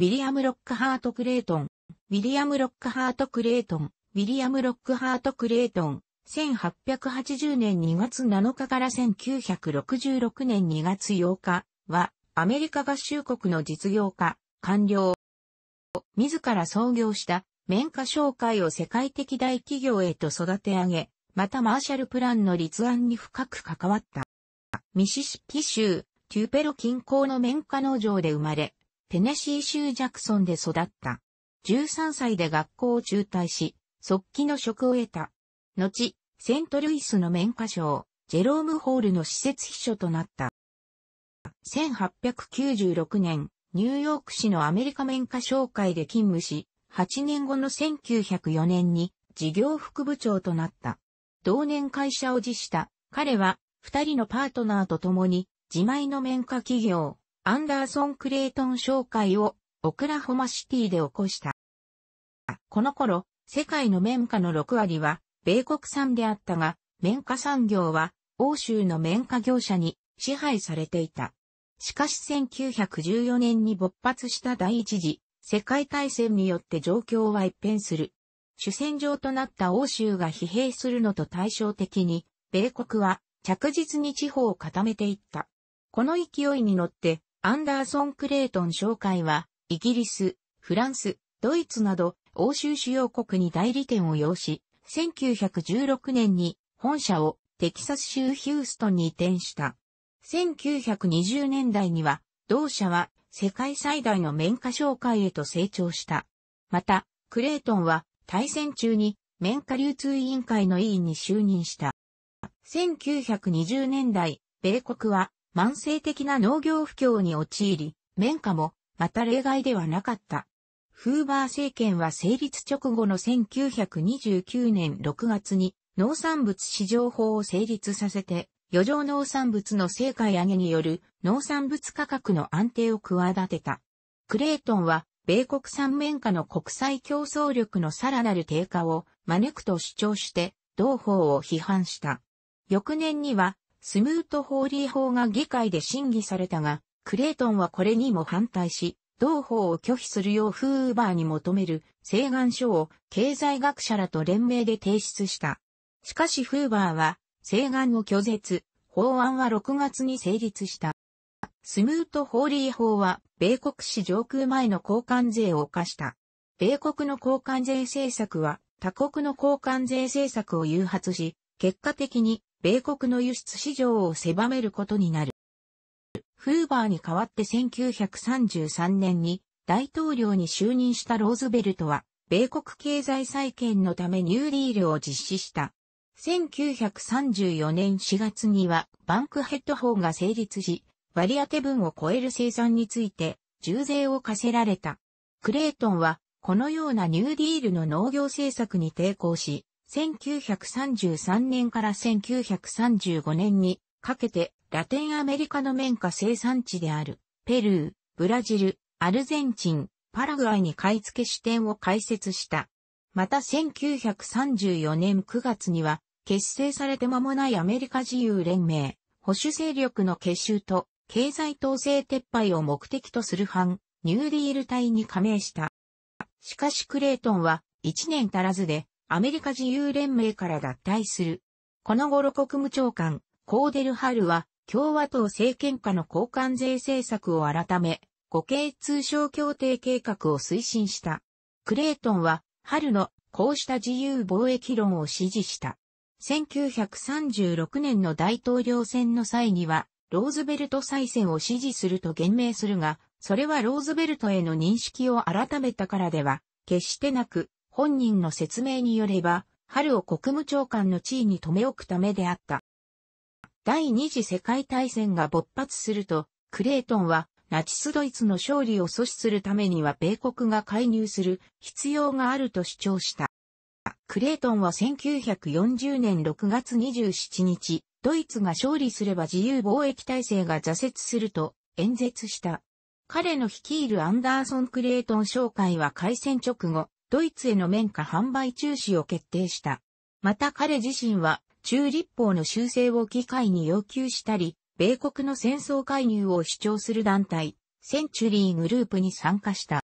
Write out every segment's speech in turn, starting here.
ウィリアム・ロックハート・クレートン、ウィリアム・ロックハート・クレートン、ウィリアム・ロックハート・クレートン、1880年2月7日から1966年2月8日は、アメリカ合衆国の実業家、官僚。自ら創業した綿花商会を世界的大企業へと育て上げ、またマーシャルプランの立案に深く関わった。ミシシッピ州、テューペロ近郊の綿花農場で生まれ、テネシー州ジャクソンで育った。13歳で学校を中退し、即帰の職を得た。後、セントルイスの免許賞、ジェローム・ホールの施設秘書となった。1896年、ニューヨーク市のアメリカ免許商会で勤務し、8年後の1904年に事業副部長となった。同年会社を辞した、彼は、二人のパートナーと共に、自前の免許企業、アンダーソン・クレイトン紹介をオクラホマシティで起こした。この頃、世界の綿花の6割は米国産であったが、綿花産業は欧州の綿花業者に支配されていた。しかし1914年に勃発した第一次世界大戦によって状況は一変する。主戦場となった欧州が疲弊するのと対照的に、米国は着実に地方を固めていった。この勢いに乗ってアンダーソン・クレイトン商会は、イギリス、フランス、ドイツなど、欧州主要国に代理店を要し、1916年に本社をテキサス州ヒューストンに移転した。1920年代には、同社は世界最大の綿花商会へと成長した。また、クレイトンは対戦中に綿花流通委員会の委員に就任した。1920年代、米国は慢性的な農業不況に陥り、綿花も、また例外ではなかった。フーバー政権は成立直後の1929年6月に農産物市場法を成立させて、余剰農産物の成果上げによる農産物価格の安定を企てた。クレイトンは、米国産綿花の国際競争力のさらなる低下を招くと主張して、同法を批判した。翌年には、スムート・ホーリー法が議会で審議されたが、クレイトンはこれにも反対し、同法を拒否するようフーバーに求める請願書を経済学者らと連名で提出した。しかしフーバーは請願を拒絶、法案は6月に成立した。スムート・ホーリー法は米国史上空前の交換税を課した。米国の交換税政策は他国の交換税政策を誘発し、結果的に米国の輸出市場を狭めることになる。フーバーに代わって1933年に大統領に就任したローズベルトは、米国経済再建のためニューディールを実施した。1934年4月にはバンクヘッド法が成立し、割当分を超える生産について重税を課せられた。クレイトンはこのようなニューディールの農業政策に抵抗し、1933年から1935年にかけてラテンアメリカの綿花生産地であるペルー、ブラジル、アルゼンチン、パラグアイに買い付け支店を開設した。また1934年9月には結成されて間もないアメリカ自由連盟、保守勢力の結集と経済統制撤廃を目的とする反、ニューディール隊に加盟した。しかしクレイトンは1年足らずでアメリカ自由連盟から脱退する。この頃国務長官、コーデル・ハルは、共和党政権下の交換税政策を改め、互恵通商協定計画を推進した。クレイトンは、ハルのこうした自由貿易論を支持した。1936年の大統領選の際には、ローズベルト再選を支持すると言明するが、それはローズベルトへの認識を改めたからでは、決してなく、本人の説明によれば、春を国務長官の地位に留め置くためであった。第二次世界大戦が勃発すると、クレイトンはナチスドイツの勝利を阻止するためには米国が介入する必要があると主張した。クレイトンは1940年6月27日、ドイツが勝利すれば自由貿易体制が挫折すると演説した。彼の率いるアンダーソン・クレイトン商会は開戦直後、ドイツへの綿花販売中止を決定した。また彼自身は中立法の修正を議会に要求したり、米国の戦争介入を主張する団体、センチュリーグループに参加した。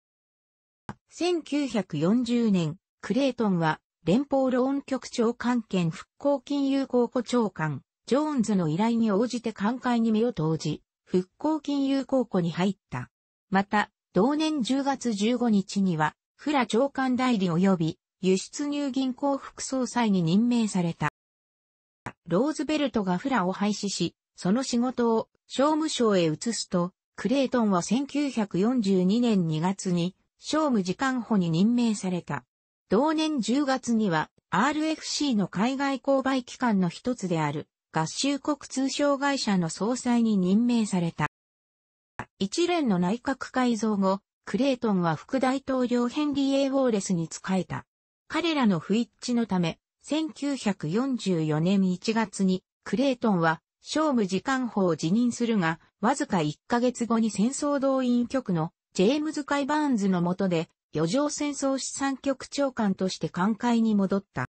1940年、クレイトンは連邦ローン局長官兼復興金融公庫長官、ジョーンズの依頼に応じて寛解に目を投じ、復興金融公庫に入った。また、同年10月15日には、フラ長官代理及び輸出入銀行副総裁に任命された。ローズベルトがフラを廃止し、その仕事を商務省へ移すと、クレイトンは1942年2月に商務次官補に任命された。同年10月には RFC の海外購買機関の一つである合衆国通商会社の総裁に任命された。一連の内閣改造後、クレイトンは副大統領ヘンリー・エイ・ウォーレスに仕えた。彼らの不一致のため、1944年1月に、クレイトンは、商務次官法を辞任するが、わずか1ヶ月後に戦争動員局のジェームズ・カイバーンズの下で、余剰戦争資産局長官として官会に戻った。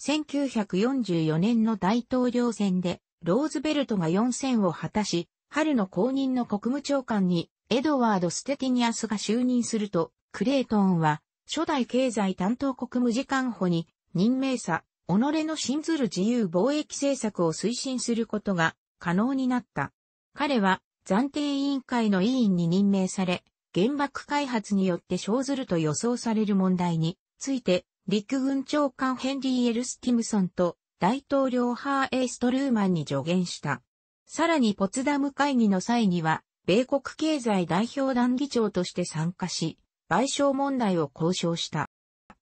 1944年の大統領選で、ローズベルトが4選を果たし、春の公認の国務長官にエドワード・ステティニアスが就任すると、クレイトンは、初代経済担当国務次官補に任命さ、己の信ずる自由貿易政策を推進することが可能になった。彼は暫定委員会の委員に任命され、原爆開発によって生ずると予想される問題について、陸軍長官ヘンリー・エルスティムソンと大統領ハーエイストルーマンに助言した。さらにポツダム会議の際には、米国経済代表団議長として参加し、賠償問題を交渉した。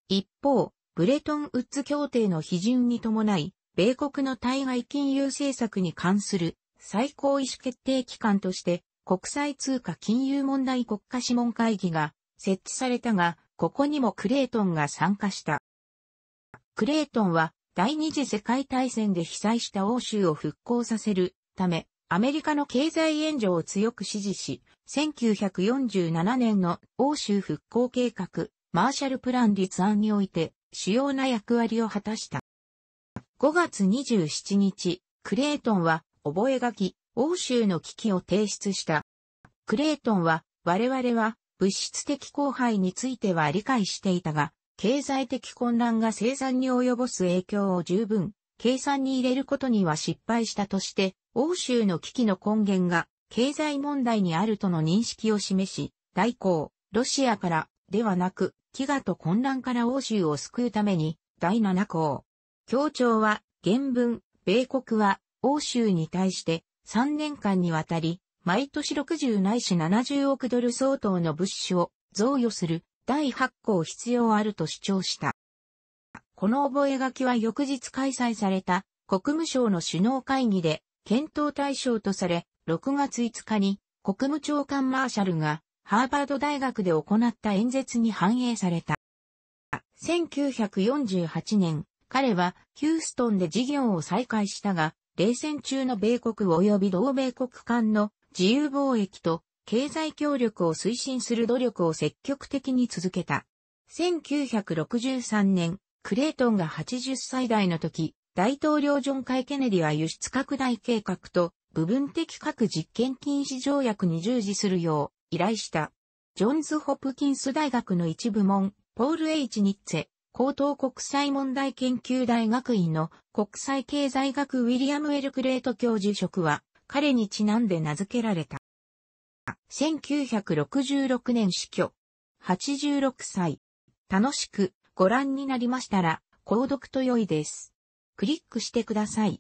一方、ブレトンウッズ協定の批准に伴い、米国の対外金融政策に関する最高意思決定機関として国際通貨金融問題国家諮問会議が設置されたが、ここにもクレイトンが参加した。クレイトンは第二次世界大戦で被災した欧州を復興させるため、アメリカの経済援助を強く支持し、1947年の欧州復興計画、マーシャルプラン立案において主要な役割を果たした。5月27日、クレートンは覚書、欧州の危機を提出した。クレートンは、我々は物質的荒廃については理解していたが、経済的混乱が生産に及ぼす影響を十分、計算に入れることには失敗したとして、欧州の危機の根源が経済問題にあるとの認識を示し、大公、ロシアからではなく、飢餓と混乱から欧州を救うために、第7項。協調は、原文、米国は、欧州に対して、3年間にわたり、毎年60ないし70億ドル相当の物資を贈与する第8項必要あると主張した。この覚書は翌日開催された国務省の首脳会議で検討対象とされ、6月5日に国務長官マーシャルがハーバード大学で行った演説に反映された。1948年、彼はヒューストンで事業を再開したが、冷戦中の米国及び同米国間の自由貿易と経済協力を推進する努力を積極的に続けた。1963年、クレイトンが80歳代の時、大統領ジョン・カイ・ケネディは輸出拡大計画と部分的核実験禁止条約に従事するよう依頼した。ジョンズ・ホプキンス大学の一部門、ポール・エイチ・ニッツェ、高等国際問題研究大学院の国際経済学ウィリアム・エル・クレート教授職は、彼にちなんで名付けられた。1966年死去。86歳。楽しくご覧になりましたら、購読と良いです。クリックしてください。